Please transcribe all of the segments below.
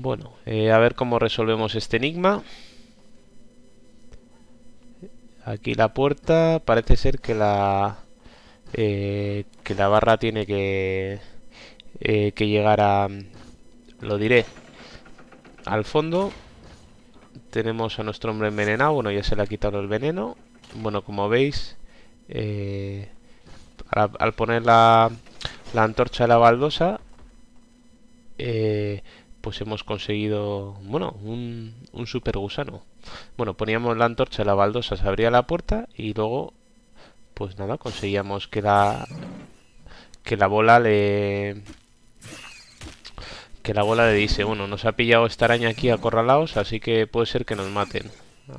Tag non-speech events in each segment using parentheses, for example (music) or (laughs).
Bueno, eh, a ver cómo resolvemos este enigma. Aquí la puerta, parece ser que la eh, que la barra tiene que eh, que llegar a lo diré al fondo. Tenemos a nuestro hombre envenenado, bueno ya se le ha quitado el veneno. Bueno, como veis, al, poner la, antorcha de la baldosa, pues hemos conseguido, bueno, un, super gusano. Bueno, poníamos la antorcha, la baldosa se abría la puerta y luego, pues nada, conseguíamos que la, que la bola le... Que la bola le dice, bueno, nos ha pillado esta araña aquí acorralados, así que puede ser que nos maten.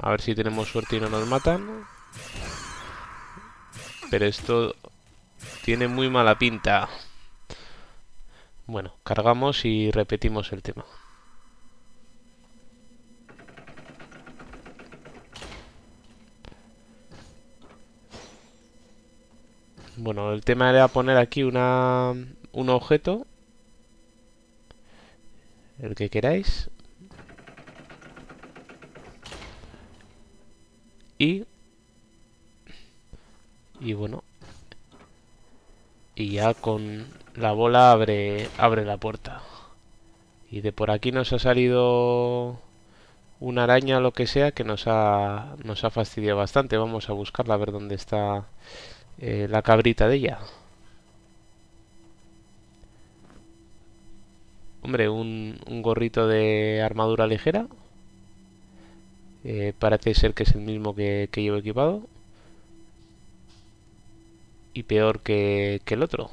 A ver si tenemos suerte y no nos matan. Pero esto tiene muy mala pinta. Bueno, cargamos y repetimos el tema. Bueno, el tema era poner aquí una, un objeto. El que queráis. Y... Y bueno, y ya con la bola abre, abre la puerta. Y de por aquí nos ha salido una araña o lo que sea que nos ha, nos ha fastidiado bastante. Vamos a buscarla, a ver dónde está eh, la cabrita de ella. Hombre, un, gorrito de armadura ligera. Eh, parece ser que es el mismo que, que llevo equipado y peor que, que el otro.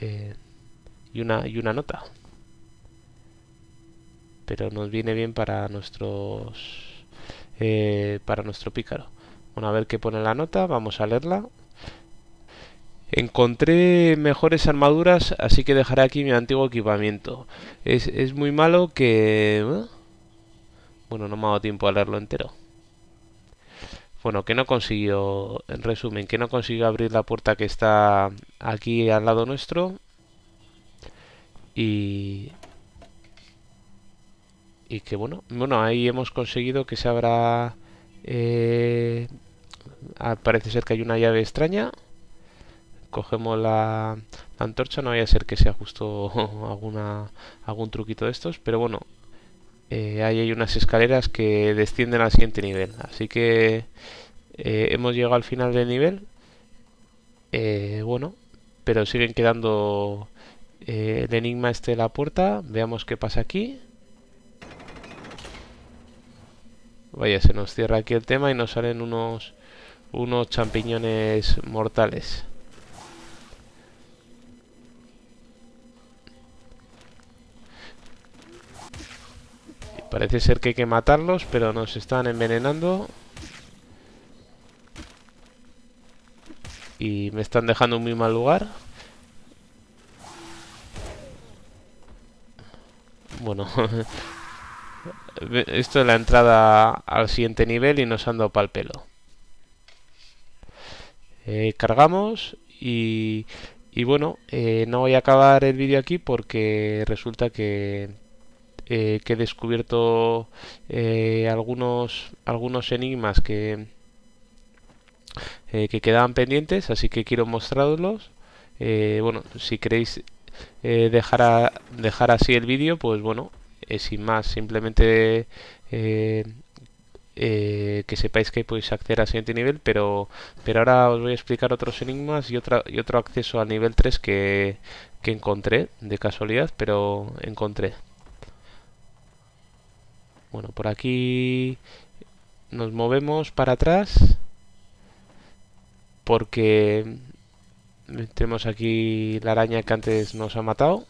Eh, y, una, y una nota. Pero nos viene bien para nuestros... Eh, para nuestro pícaro. una vez que pone la nota, vamos a leerla. Encontré mejores armaduras, así que dejaré aquí mi antiguo equipamiento. Es, es muy malo que... ¿eh? Bueno, no me ha dado tiempo a leerlo entero bueno, que no consiguió, en resumen, que no consiguió abrir la puerta que está aquí al lado nuestro. Y, y que bueno, bueno, ahí hemos conseguido que se abra... Eh, ah, parece ser que hay una llave extraña. Cogemos la, antorcha, no vaya a ser que sea justo (laughs) alguna, algún truquito de estos, pero bueno, eh, ahí hay unas escaleras que descienden al siguiente nivel. Así que eh, hemos llegado al final del nivel. Eh, bueno, pero siguen quedando el enigma este de la puerta. Veamos qué pasa aquí. Vaya, se nos cierra aquí el tema y nos salen unos, unos champiñones mortales. Parece ser que hay que matarlos, pero nos están envenenando. Y me están dejando en muy mal lugar. Bueno. (laughs) Esto es la entrada al siguiente nivel y nos han dado pa'l pelo. Eh, cargamos y, bueno, eh, no voy a acabar el vídeo aquí porque resulta que eh, que he descubierto eh, algunos, algunos enigmas que, eh, que quedaban pendientes, así que quiero mostrarlos. bueno, si queréis dejar, dejar así el vídeo, pues bueno, sin más, simplemente... que sepáis que podéis acceder al siguiente nivel, pero, pero ahora os voy a explicar otros enigmas y, y otro acceso al nivel 3 que, que encontré, de casualidad, pero encontré. Bueno, por aquí nos movemos para atrás porque tenemos aquí la araña que antes nos ha matado.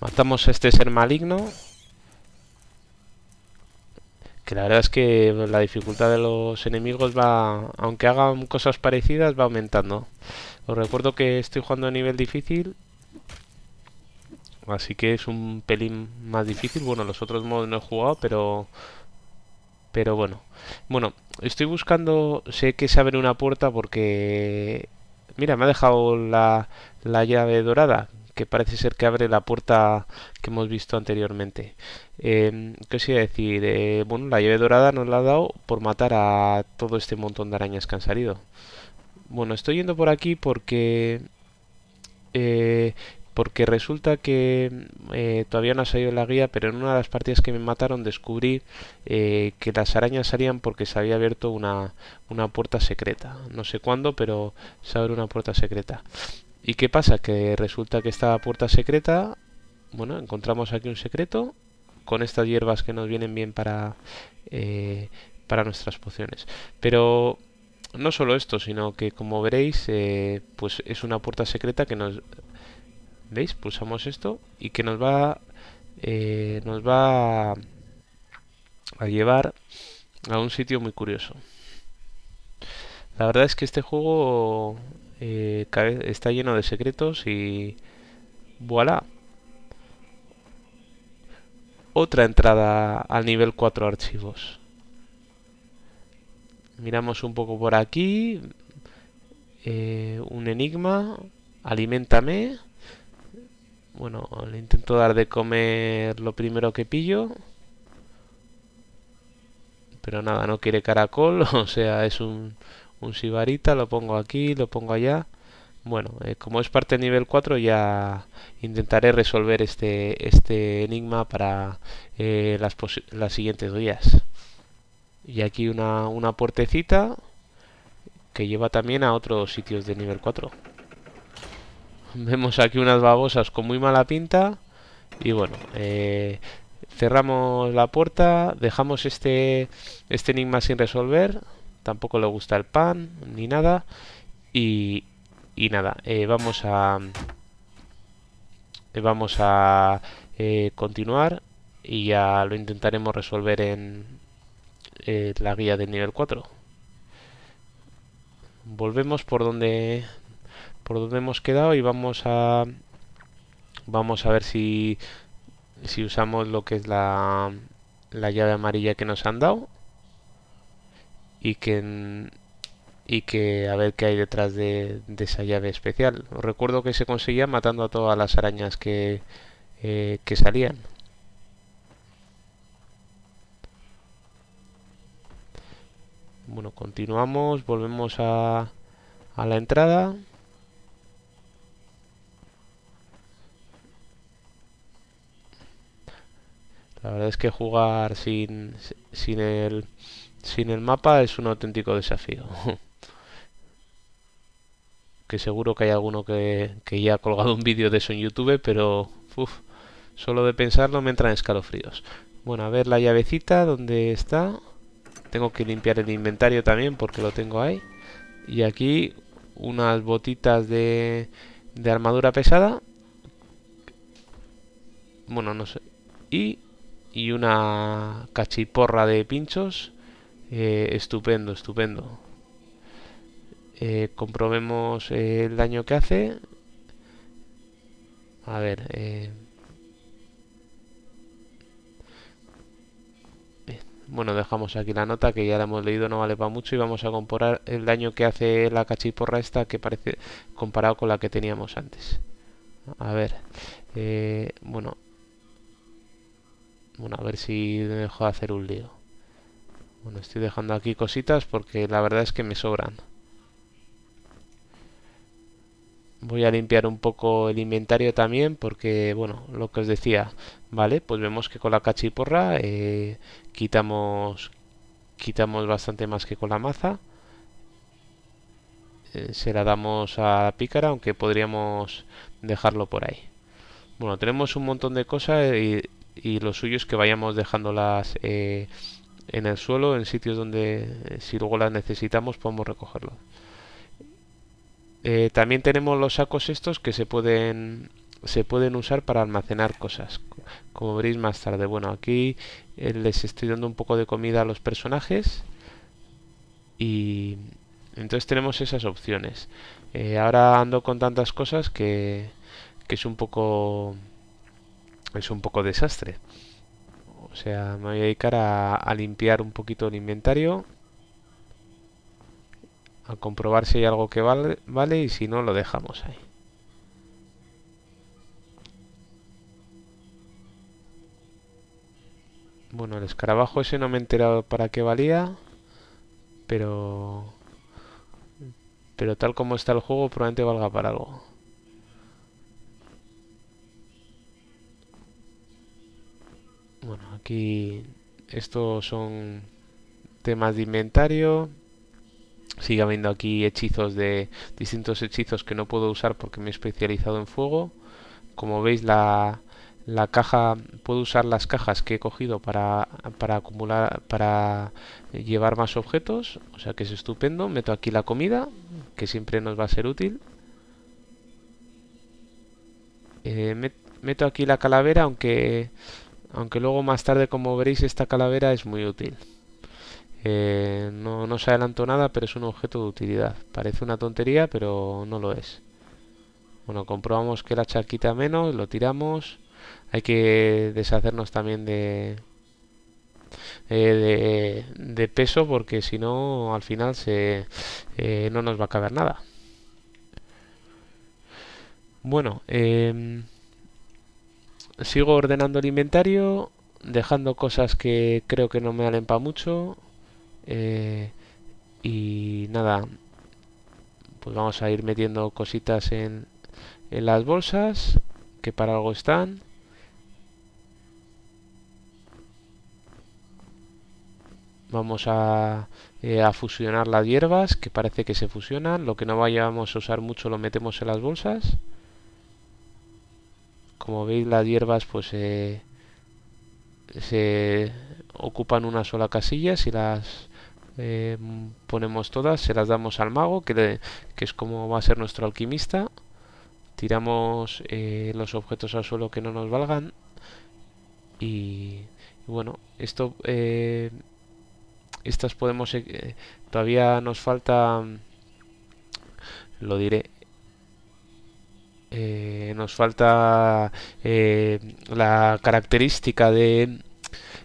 Matamos a este ser maligno. Que la verdad es que la dificultad de los enemigos va, aunque hagan cosas parecidas, va aumentando. Os recuerdo que estoy jugando a nivel difícil Así que es un pelín más difícil. Bueno, los otros modos no he jugado, pero... Pero bueno. Bueno, estoy buscando... Sé que se abre una puerta porque... Mira, me ha dejado la, la llave dorada, que parece ser que abre la puerta que hemos visto anteriormente. Em, ¿Qué os iba a decir? Eh, bueno, la llave dorada nos la ha dado por matar a todo este montón de arañas que han salido. Bueno, estoy yendo por aquí porque... Eh, porque resulta que eh, todavía no ha salido la guía, pero en una de las partidas que me mataron descubrí eh, que las arañas salían porque se había abierto una, puerta secreta. No sé cuándo, pero se abre una puerta secreta. ¿Y qué pasa? Que resulta que esta puerta secreta, bueno, encontramos aquí un secreto con estas hierbas que nos vienen bien para, eh, para nuestras pociones. Pero no solo esto, sino que como veréis, pues es una puerta secreta que nos ¿Veis? Pulsamos esto y que nos va, eh, nos va a llevar a un sitio muy curioso. La verdad es que este juego eh, está lleno de secretos y... ¡Voilà! Otra entrada al nivel 4 archivos. Miramos un poco por aquí. Eh, un enigma. Alimentame. Bueno, le intento dar de comer lo primero que pillo. Pero nada, no quiere caracol, (laughs) o sea, es un, sibarita, lo pongo aquí, lo pongo allá. Bueno, eh, como es parte nivel 4 ya intentaré resolver este, este enigma para eh, las, las, siguientes días. Y aquí una, una puertecita que lleva también a otros sitios de nivel 4. (laughs) Vemos aquí unas babosas con muy mala pinta. Y bueno, eh, cerramos la puerta, dejamos este, este enigma sin resolver. Tampoco le gusta el pan ni nada. Y, y nada, eh, vamos a... Eh, vamos a continuar y ya lo intentaremos resolver en la guía del nivel 4. Volvemos por donde por donde hemos quedado y vamos a vamos a ver si si usamos lo que es la, llave amarilla que nos han dado y que y que a ver qué hay detrás de, esa llave especial. Os recuerdo que se conseguía matando a todas las arañas que, eh, que salían. Bueno, continuamos, volvemos a, a la entrada. La verdad es que jugar sin, sin, el, sin el mapa es un auténtico desafío. (laughs) que seguro que hay alguno que, ya ha colgado un vídeo de eso en YouTube, pero uf, solo de pensarlo me entran escalofríos. Bueno, a ver la llavecita, ¿dónde está? Tengo que limpiar el inventario también porque lo tengo ahí. Y aquí unas botitas de armadura pesada. Bueno, no sé. Y y una cachiporra de pinchos. Eh, estupendo, estupendo. Eh, comprobemos el daño que hace. A ver. Eh, bueno, dejamos aquí la nota que ya la hemos leído, no vale para mucho. Y vamos a comparar el daño que hace la cachiporra esta que parece comparado con la que teníamos antes. A ver. bueno, bueno, a ver si dejo de hacer un lío. Bueno, estoy dejando aquí cositas porque la verdad es que me sobran. Voy a limpiar un poco el inventario también porque, bueno, lo que os decía, ¿vale? Pues vemos que con la cachiporra eh, quitamos, quitamos bastante más que con la maza. Eh, se la damos a pícara, aunque podríamos dejarlo por ahí. Bueno, tenemos un montón de cosas y y los suyo que vayamos dejándolas eh, en el suelo, en sitios donde eh, si luego las necesitamos podemos recogerlo. Eh, también tenemos los sacos estos que se pueden se pueden usar para almacenar cosas como veréis más tarde bueno aquí les estoy dando un poco de comida a los personajes y entonces tenemos esas opciones ahora ando con tantas cosas que, que es un poco es un poco desastre. O sea, me voy a dedicar a, a limpiar un poquito el inventario. A comprobar si hay algo que vale, vale y si no, lo dejamos ahí. Bueno, el escarabajo ese no me he enterado para qué valía, pero... Pero tal como está el juego probablemente valga para algo. Bueno, aquí estos son temas de inventario. Sigue habiendo aquí hechizos de distintos hechizos que no puedo usar porque me he especializado en fuego. Como veis la, la caja puedo usar las cajas que he cogido para, para acumular para llevar más objetos, o sea que es estupendo. Meto aquí la comida, que siempre nos va a ser útil. Eh, meto aquí la calavera, aunque aunque luego más tarde como veréis esta calavera es muy útil. Eh, no, se adelantó nada, pero es un objeto de utilidad. Parece una tontería, pero no lo es. Bueno, comprobamos que la charquita menos, lo tiramos. Hay que deshacernos también de, eh, de, peso porque si no al final se, eh, no nos va a caber nada. Bueno, eh, sigo ordenando el inventario, dejando cosas que creo que no me valen para mucho. Eh, y nada, pues vamos a ir metiendo cositas en, las bolsas, que para algo están. Vamos a, eh, a fusionar las hierbas, que parece que se fusionan. Lo que no vayamos a usar mucho lo metemos en las bolsas como veis las hierbas pues eh, se ocupan una sola casilla si las eh, ponemos todas se las damos al mago que, que, es como va a ser nuestro alquimista tiramos eh, los objetos al suelo que no nos valgan y, y bueno esto estas podemos todavía nos falta lo diré eh, nos falta eh, la característica de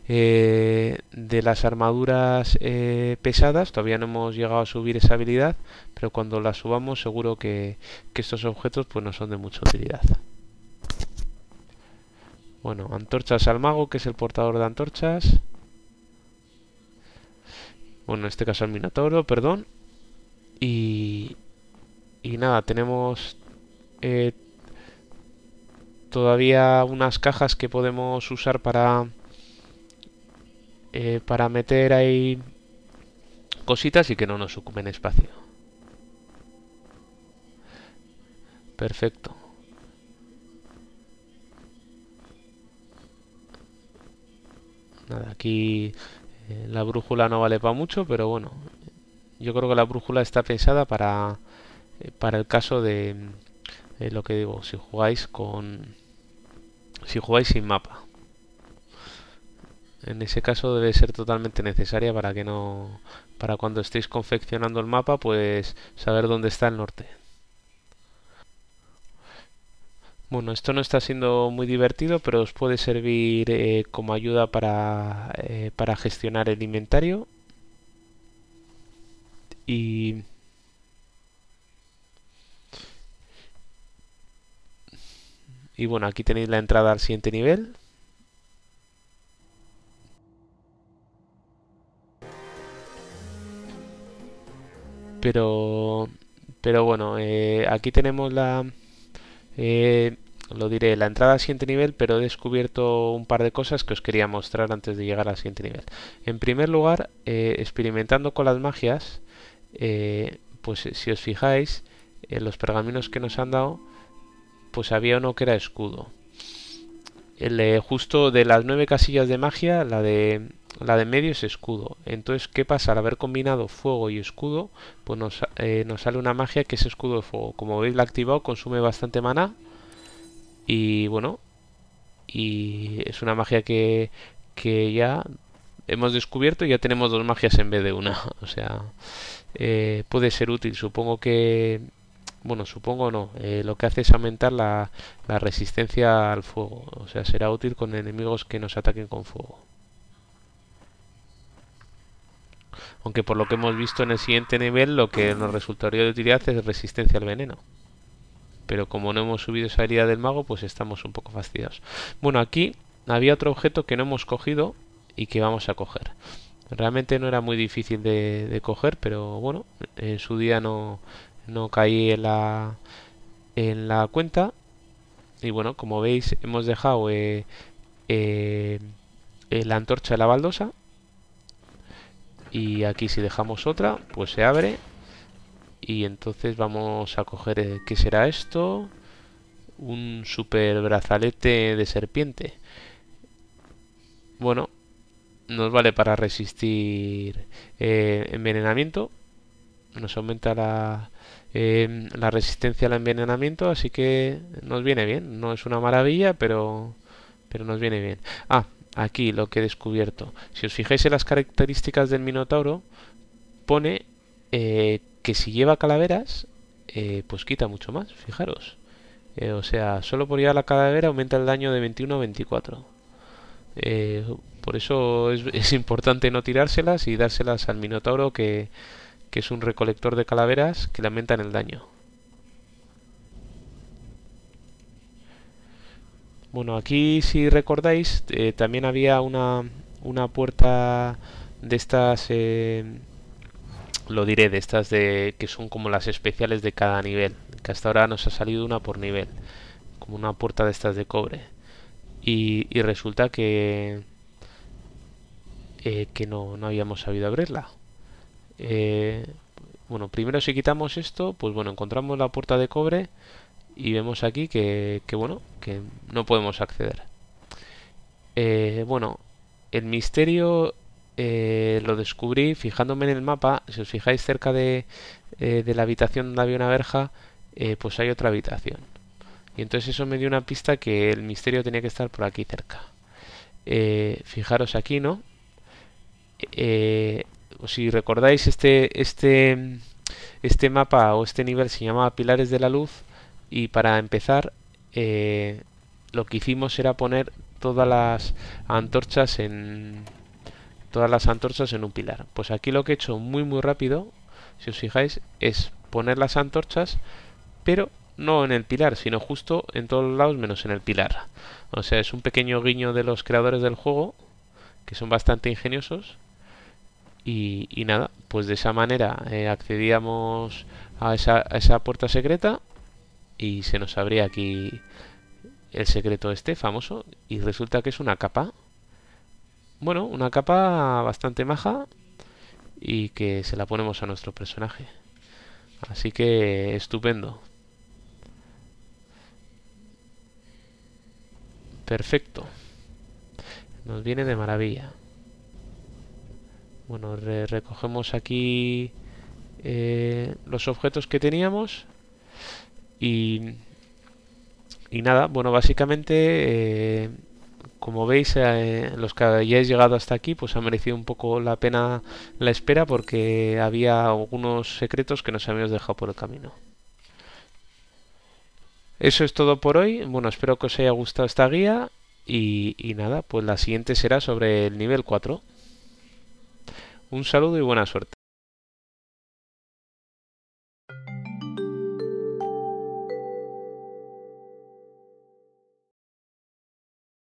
eh, de las armaduras pesadas todavía no hemos llegado a subir esa habilidad pero cuando la subamos seguro que, estos objetos pues no son de mucha utilidad bueno antorchas al mago que es el portador de antorchas bueno en este caso al minotauro perdón y y nada tenemos eh, todavía unas cajas que podemos usar para, eh, para meter ahí cositas y que no nos ocupen espacio. Perfecto. Nada, aquí eh, la brújula no vale para mucho, pero bueno, yo creo que la brújula está pensada para, para el caso de, es lo que digo, si jugáis con... Si jugáis sin mapa. En ese caso debe ser totalmente necesaria para que no... Para cuando estéis confeccionando el mapa, pues saber dónde está el norte. Bueno, esto no está siendo muy divertido, pero os puede servir eh, como ayuda para, eh, para gestionar el inventario. Y Y bueno, aquí tenéis la entrada al siguiente nivel. Pero, pero bueno, eh, aquí tenemos la... Eh, lo diré, la entrada al siguiente nivel, pero he descubierto un par de cosas que os quería mostrar antes de llegar al siguiente nivel. En primer lugar, eh, experimentando con las magias, pues si os fijáis, en los pergaminos que nos han dado pues había uno que era escudo. El, justo de las nueve casillas de magia, la de la de medio es escudo. Entonces, ¿qué pasa? Al haber combinado fuego y escudo, pues nos, eh, sale una magia que es escudo de fuego. Como veis, la ha activado, consume bastante maná. Y bueno, y es una magia que, que ya hemos descubierto y ya tenemos dos magias en vez de una. (laughs) O sea, eh, puede ser útil. Supongo que bueno, supongo no, eh, lo que hace es aumentar la, resistencia al fuego, o sea, será útil con enemigos que nos ataquen con fuego. Aunque por lo que hemos visto en el siguiente nivel, lo que nos resultaría de utilidad es resistencia al veneno. Pero como no hemos subido esa herida del mago, pues estamos un poco fastidiados. Bueno, aquí había otro objeto que no hemos cogido y que vamos a coger. Realmente no era muy difícil de coger, pero bueno, en su día no, no caí en la, en la cuenta. Y bueno, como veis, hemos dejado eh, eh, eh, la antorcha de la baldosa. Y aquí si dejamos otra, pues se abre. Y entonces vamos a coger, ¿qué será esto? Un super brazalete de serpiente. Bueno, nos vale para resistir envenenamiento nos aumenta eh, la, resistencia al envenenamiento, así que nos viene bien. No es una maravilla, pero, nos viene bien. Ah, aquí lo que he descubierto. Si os fijáis en las características del Minotauro, pone eh, que si lleva calaveras, eh, pues quita mucho más, fijaros. o sea, solo por llevar la calavera aumenta el daño de 21 a 24. por eso (laughs) es importante no tirárselas y dárselas al Minotauro que que es un recolector de calaveras que lamentan el daño. Bueno, aquí si recordáis eh, también había una, puerta de estas, eh, lo diré, de estas de que son como las especiales de cada nivel, que hasta ahora nos ha salido una por nivel, como una puerta de estas de cobre. Y, resulta que, eh, que no, no habíamos sabido abrirla. Eh, bueno, primero si quitamos esto, pues bueno, encontramos la puerta de cobre y vemos aquí que, bueno, que no podemos acceder. Eh, bueno, el misterio eh, lo descubrí fijándome en el mapa. Si os fijáis cerca de, de la habitación donde había una verja, pues hay otra habitación. Y entonces eso me dio una pista que el misterio tenía que estar por aquí cerca. fijaros aquí, ¿no? si recordáis este, este, este mapa o este nivel se llamaba Pilares de la Luz y para empezar eh, lo que hicimos era poner todas las antorchas en todas las antorchas en un pilar. Pues aquí lo que he hecho muy muy rápido, si os fijáis, es poner las antorchas, pero no en el pilar, sino justo en todos los lados menos en el pilar. O sea, es un pequeño guiño de los creadores del juego, que son bastante ingeniosos, y, nada, pues de esa manera eh, accedíamos a esa, a esa puerta secreta y se nos abría aquí el secreto este famoso y resulta que es una capa. Bueno, una capa bastante maja y que se la ponemos a nuestro personaje. Así que estupendo. Perfecto. Nos viene de maravilla. Bueno, recogemos aquí eh, los objetos que teníamos. Y, nada, bueno, básicamente, eh, como veis, eh, los que hayáis llegado hasta aquí, pues ha merecido un poco la pena la espera porque había algunos secretos que nos habíamos dejado por el camino. Eso es todo por hoy. Bueno, espero que os haya gustado esta guía y, y nada, pues la siguiente será sobre el nivel 4. Un saludo y buena suerte.